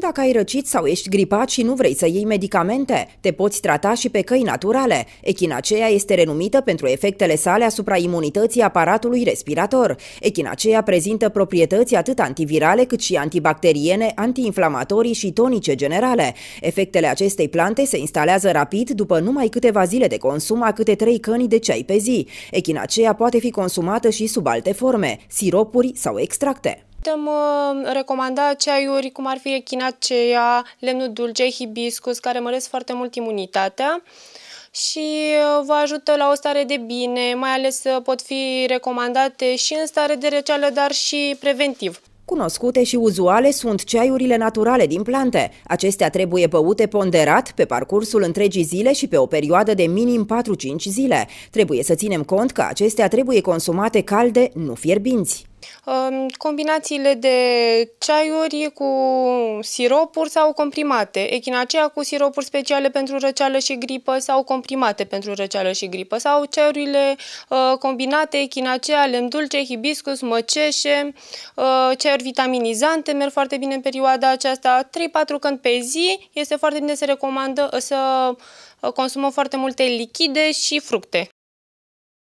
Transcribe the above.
Dacă ai răcit sau ești gripat și nu vrei să iei medicamente, te poți trata și pe căi naturale. Echinacea este renumită pentru efectele sale asupra imunității aparatului respirator. Echinacea prezintă proprietăți atât antivirale cât și antibacteriene, antiinflamatorii și tonice generale. Efectele acestei plante se instalează rapid după numai câteva zile de consum a câte trei căni de ceai pe zi. Echinacea poate fi consumată și sub alte forme, siropuri sau extracte. Putem uh, recomanda ceaiuri cum ar fi echinacea, lemnul dulce, hibiscus, care măresc foarte mult imunitatea și uh, vă ajută la o stare de bine, mai ales uh, pot fi recomandate și în stare de răceală, dar și preventiv. Cunoscute și uzuale sunt ceaiurile naturale din plante. Acestea trebuie băute ponderat pe parcursul întregii zile și pe o perioadă de minim 4-5 zile. Trebuie să ținem cont că acestea trebuie consumate calde, nu fierbinți. Combinațiile de ceaiuri cu siropuri sau comprimate, echinacea cu siropuri speciale pentru răceală și gripă sau comprimate pentru răceală și gripă sau ceaiurile ă, combinate, echinacea, lemn dulce, hibiscus, măceșe, ă, ceaiuri vitaminizante merg foarte bine în perioada aceasta, 3-4 când pe zi este foarte bine să recomandă să ă, consumăm foarte multe lichide și fructe.